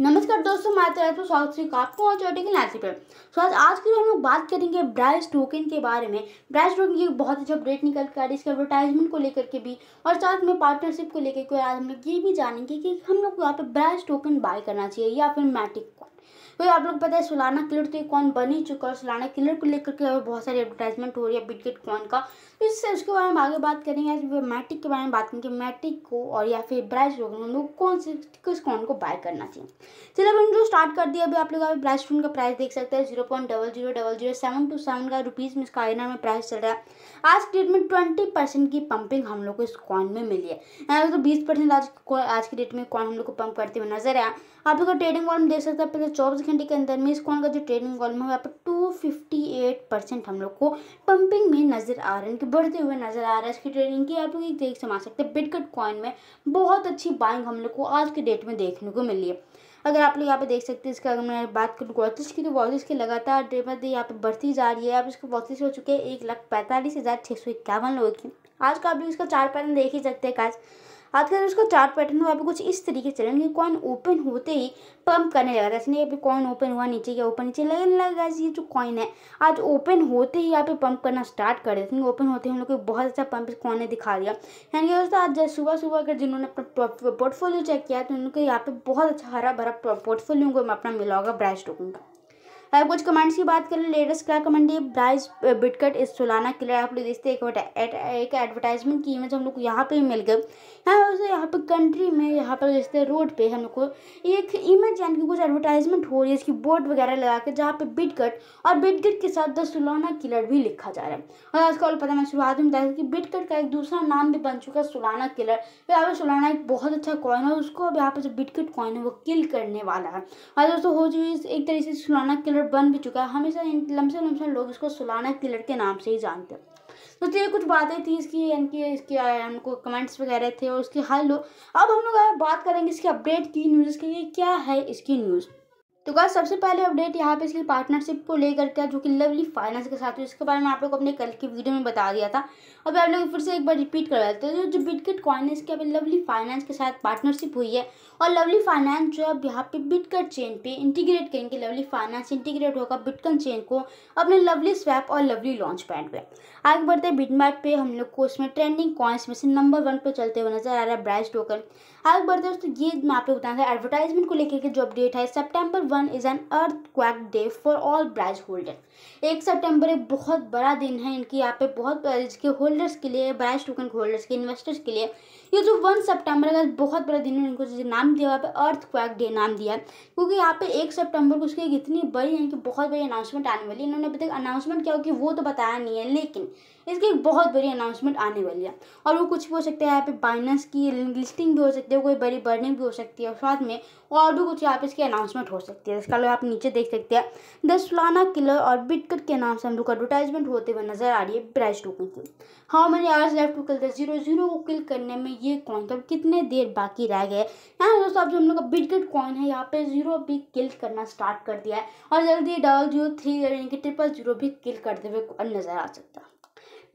नमस्कार दोस्तों मैं तो स्वागत है आपको और चौटे की पर सो आज आज के लिए हम लोग बात करेंगे ब्राइस टोकन के बारे में ब्राइस टोकन की बहुत अच्छा अपडेट निकल कर इसके एडवर्टाइजमेंट को लेकर के भी और साथ में पार्टनरशिप को लेकर के आज हम लोग ये भी जानेंगे कि हम लोग को यहाँ पर ब्राइस टोकन बाय करना चाहिए या फिर मैटिक को क्योंकि तो आप लोग पता है सुलाना किलर तो कौन बन ही चुका है सुलाना किलर को लेकर के बहुत सारी एडवर्टाइजमेंट हो रही है बिटकिट कॉन का तो इससे उसके बारे में आगे बात करेंगे मैटिक के बारे में बात करेंगे मैटिक को और या फिर ब्राइस लोग कौन से किस कॉइन को बाय करना चाहिए चलो अब इंट्रो स्टार्ट कर दिया अभी आप लोग अभी ब्राइस का प्राइस देख सकते हैं zero point double zero double zero seven two seven का रुपीज़ में इसका आइना में प्राइस चल रहा है आज की डेट में ट्वेंटी परसेंट की पंपिंग हम लोग को इस कॉन में मिली है यहाँ तो बीस परसेंट आज आज की डेट में कॉन हम लोग को पंप करते हुए नजर आया आप लोग का ट्रेडिंग वॉल देख सकते हैं पहले चौबीस चौबीस घंटे के अंदर में इसकॉन का जो ट्रेडिंग वॉल्यूम है यहाँ पर टू फिफ्टी एट परसेंट हम लोग को पंपिंग में नज़र आ रहे हैं कि बढ़ते हुए नज़र आ रहा है इसकी ट्रेडिंग की आप लोग एक देख समा सकते हैं बिटकट कॉइन में बहुत अच्छी बाइंग हम लोग को आज के डेट में देखने को मिली है अगर आप लोग यहाँ पे देख सकते हैं इसका अगर मैं बात करूँ वॉचिस की तो वॉचिस की लगातार डे बाई डे यहाँ पे बढ़ती जा रही है अब इसके वॉचिस हो चुके हैं एक लाख पैंतालीस हज़ार छः सौ इक्यावन लोगों की आज का आप लोग इसका चार पैटर्न देख ही सकते हैं काज आजकल उसका चार्ट पैटर्न हुआ अभी कुछ इस तरीके से चलेंगे कॉइन ओपन होते ही पंप करने लगा था इसलिए अभी कॉइन ओपन हुआ नीचे गया ओपन नीचे लगने लगा ये जो कॉइन है आज ओपन होते ही यहाँ पे पंप करना स्टार्ट कर देते हैं ओपन होते ही हम लोग को बहुत अच्छा पंप इस कॉइन ने दिखा दिया यानी कि दोस्तों आज सुबह सुबह अगर जिन्होंने अपना पोर्टफोलियो चेक किया तो उनको यहाँ पे बहुत अच्छा हरा भरा पोर्टफोलियो को अपना मिला होगा ब्रैश टोकन का अगर कुछ कमेंट्स की बात करें लेटेस्ट क्या कमेंट है ब्राइज बिटकट इस सोलाना के लिए आप लोग देखते हैं एक एडवर्टाइजमेंट की इमेज हम लोग को यहाँ पे मिल गए हाँ, यहाँ यहाँ पर कंट्री में यहाँ पर देखते हैं रोड पे हम लोग को एक इमेज यानी कि कुछ एडवर्टाइजमेंट हो रही है इसकी बोर्ड वगैरह लगा के जहाँ पे बिटकट और बिटकट के साथ द सोलाना किलर भी लिखा जा रहा है और आजकल पता मैं शुरुआत में बताया कि बिटकट का एक दूसरा नाम भी बन चुका है सुलाना किलर फिर यहाँ पर सुलाना एक बहुत अच्छा कॉइन है उसको अब यहाँ पर जो बिटकट कॉइन है वो किल करने वाला है और दोस्तों हो चुकी एक तरीके से सुलाना किलर और बन भी चुका है हमेशा इन लमसम लमसम लोग इसको सुलाना किलर के नाम से ही जानते हैं तो, तो ये कुछ बातें थी इसकी इनकी इसके हमको कमेंट्स वगैरह थे और उसके लो अब हम लोग बात करेंगे इसके अपडेट की न्यूज़ के लिए क्या है इसकी न्यूज़ तो गाइस सबसे पहले अपडेट यहाँ पे इसकी पार्टनरशिप को लेकर के जो कि लवली फाइनेंस के साथ इसके बारे में आप लोग अपने कल की वीडियो में बता दिया था अब आप लोग फिर से एक बार रिपीट करवा देते हैं जो बिटकिट कॉइन है इसके लवली फाइनेंस के साथ पार्टनरशिप हुई है और लवली फाइनेंस जो है यहाँ पे बिटकट चेन पे इंटीग्रेट करेंगे लवली फाइनेंस इंटीग्रेट होगा बिटकन चेन को अपने लवली स्वैप और लवली लॉन्च पैड पर आगे बढ़ते हैं बिटमैट पे हम लोग को उसमें ट्रेंडिंग कॉइन्स में से नंबर वन पर चलते हुए नजर आ रहा है ब्राइस टोकन आगे बढ़ते हैं दोस्तों ये मैं आपको बताना था एडवर्टाइजमेंट को लेकर के जो अपडेट है September one is an earthquake day for all branch holder एक सितंबर एक बहुत बड़ा दिन है इनकी यहाँ पे बहुत इसके होल्डर्स के लिए ब्रांच टोकन होल्डर्स के इन्वेस्टर्स के लिए ये जो वन सितंबर का बहुत बड़ा दिन है इनको जो नाम दिया यहाँ पे अर्थ क्वैक डे नाम दिया क्योंकि यहाँ पे एक सितंबर को उसकी इतनी बड़ी है कि बहुत बड़ी अनाउंसमेंट आने वाली है इन्होंने अभी तक अनाउंसमेंट क्या होगी वो तो बताया नहीं है लेकिन इसकी एक बहुत बड़ी अनाउंसमेंट आने वाली है और वो कुछ भी हो सकता है यहाँ पे बाइनेंस की लिस्टिंग भी हो सकती है कोई बड़ी बर्निंग भी हो सकती है साथ में और भी कुछ यहाँ पे इसकी अनाउंसमेंट हो सकती है इसका आप नीचे देख सकते हैं दस फलाना किलर और बिटकट के नाम से हम लोग एडवर्टाइजमेंट होते हुए नजर आ रही है ब्रैश टोकन की how many hours left to kill the zero zero को किल करने में ये कॉइन था तो कितने देर बाकी रह गए यहाँ दोस्तों अब जो हम लोग का बिटकट कॉइन है यहाँ पे जीरो भी किल करना स्टार्ट कर दिया है और जल्दी डबल जीरो थ्री यानी कि ट्रिपल जीरो भी किल करते हुए नजर आ सकता है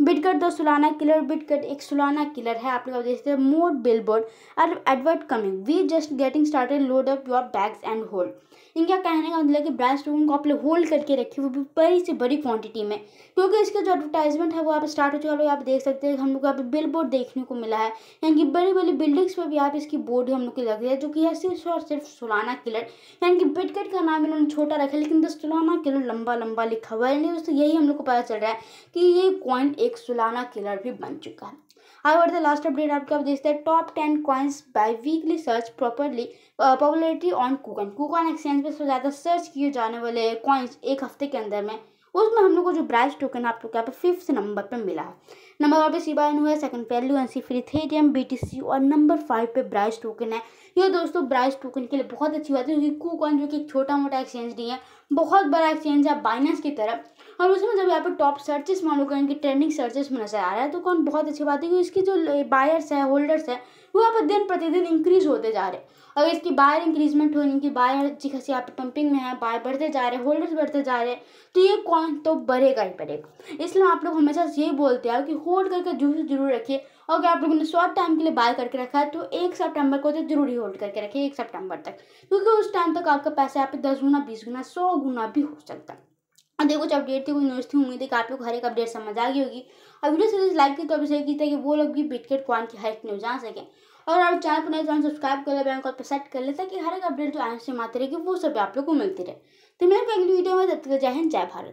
बिटकट दो सुलाना किलर बिटकट एक सुलाना किलर है आप लोग देखते हैं more billboard advert coming we just getting started load up your bags and hold इनका कहने का मतलब कि ब्रांड स्टोन को आप लोग होल्ड करके रखिए वो भी बड़ी से बड़ी क्वांटिटी में क्योंकि इसका जो एडवर्टाइजमेंट है वो आप स्टार्ट हो चुका है आप देख सकते हैं हम लोग को यहाँ पर बिल बोर्ड देखने को मिला है यानी कि बड़ी बड़ी बिल्डिंग्स पर भी आप इसकी बोर्ड हम लोग की लग रही है जो कि है सिर्फ और सिर्फ सोलाना किलर यानी कि बिटकट का नाम इन्होंने छोटा रखा लेकिन दस सोलाना किलर लंबा लंबा लिखा हुआ है यानी दोस्तों यही हम लोग को पता चल रहा है कि ये कॉइन एक सोलाना किलर भी बन चुका है I however the last update आपके आप देखते हैं top ten coins by weekly search properly popularity on KuCoin KuCoin exchange पे सबसे ज़्यादा सर्च किए जाने वाले कॉइन्स एक हफ्ते के अंदर में उसमें हम लोग को जो ब्राइस टोकन आप लोग यहाँ पे फिफ्थ नंबर पे मिला है नंबर वन पे सी बाइन हुआ है सेकंड पे एन सी फिर थेरियम बी टी सी और नंबर फाइव पे ब्राइस टोकन है ये दोस्तों ब्राइस टोकन के लिए बहुत अच्छी बात है क्योंकि कूकॉन जो कि एक छोटा मोटा एक्सचेंज नहीं है बहुत बड़ा एक्सचेंज है बाइनेंस की तरफ और उसमें जब यहाँ पर टॉप सर्चेस मान लो करेंगे ट्रेंडिंग सर्चेस में नजर आ रहा है तो कौन बहुत अच्छी बात है कि इसकी जो बायर्स है होल्डर्स है वो यहाँ पर दिन प्रतिदिन इंक्रीज होते जा रहे हैं अगर इसकी बायर इंक्रीजमेंट हो इनकी बायर जी खासी यहाँ पर पंपिंग में है बायर बढ़ते जा रहे हैं होल्डर्स बढ़ते जा रहे हैं तो ये कौन तो बढ़ेगा ही बढ़ेगा इसलिए आप लोग हमेशा ये बोलते हैं कि होल्ड करके जूस जरूर रखिए अगर आप लोगों ने शॉर्ट टाइम के लिए बाय करके रखा है तो एक सितंबर को तो जरूरी होल्ड करके रखिए एक सितंबर तक क्योंकि उस टाइम तक आपका पैसा यहाँ पे दस गुना बीस गुना सौ गुना भी हो सकता है और देखो कुछ अपडेट थी कुछ न्यूज़ थी उम्मीद है कि आप लोग हर एक अपडेट समझ आ गई होगी और वीडियो सीरीज लाइक की तो अभी शेयर की ताकि वो लोग भी बिटकेट क्वान की हर एक न्यूज जान सकें और आप चैनल पर नए चैनल तो सब्सक्राइब कर ले बैंक और सेट कर ले ताकि हर एक अपडेट जो आने से माते रहेगी वो सभी आप लोग को मिलती रहे तो मेरे अगली वीडियो में तक जय हिंद जय भारत